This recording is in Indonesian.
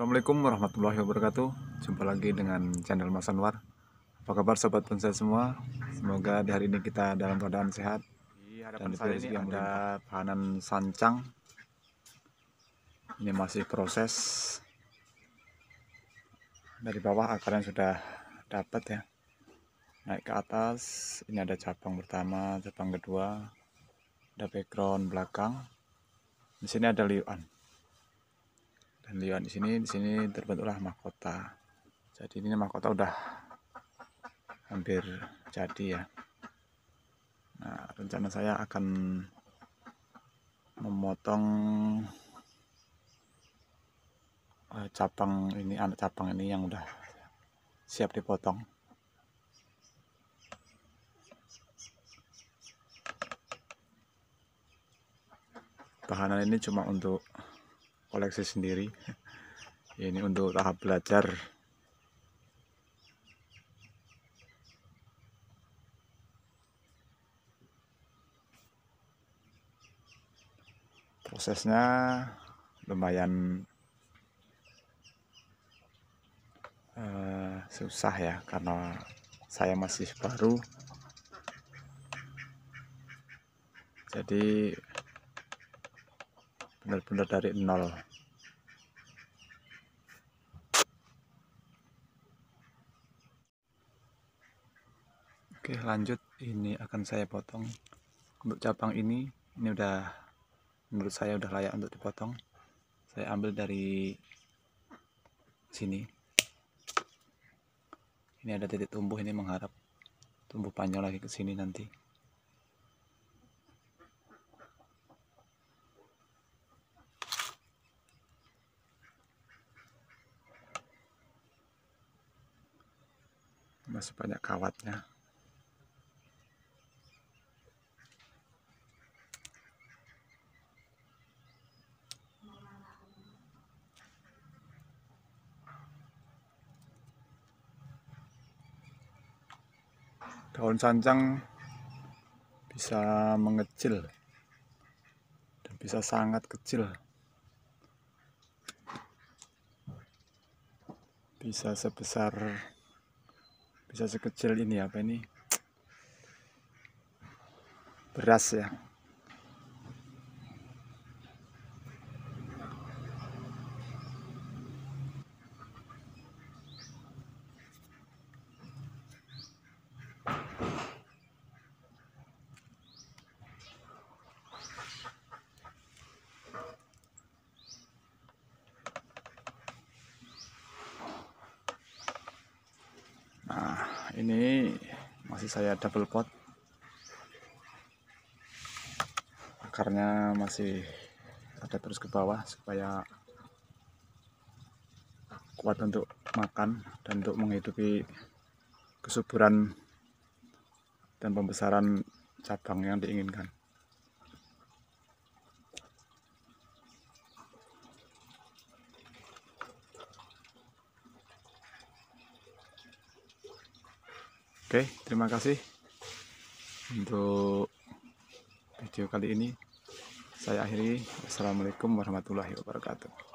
Assalamualaikum warahmatullahi wabarakatuh Jumpa lagi dengan channel Mas Anwar Apa kabar sobat bonsai semua Semoga di hari ini kita dalam keadaan sehat iya, Dan di ini ada tahanan sancang Ini masih proses Dari bawah akarnya sudah dapat ya Naik ke atas Ini ada cabang pertama, cabang kedua Ada background belakang Di sini ada liuan penlion di sini di sini terbentuklah mahkota jadi ini mahkota udah hampir jadi ya nah rencana saya akan memotong eh, cabang ini anak capang ini yang udah siap dipotong tahanan ini cuma untuk koleksi sendiri ini untuk tahap belajar prosesnya lumayan uh, susah ya karena saya masih baru jadi benar-benar dari nol oke lanjut ini akan saya potong untuk cabang ini ini udah menurut saya udah layak untuk dipotong saya ambil dari sini ini ada titik tumbuh ini mengharap tumbuh panjang lagi ke sini nanti masih banyak kawatnya daun sancang bisa mengecil dan bisa sangat kecil bisa sebesar bisa sekecil ini apa ini beras ya nah ini masih saya double pot akarnya masih ada terus ke bawah supaya kuat untuk makan dan untuk menghidupi kesuburan dan pembesaran cabang yang diinginkan Oke, terima kasih untuk video kali ini. Saya akhiri. Assalamualaikum warahmatullahi wabarakatuh.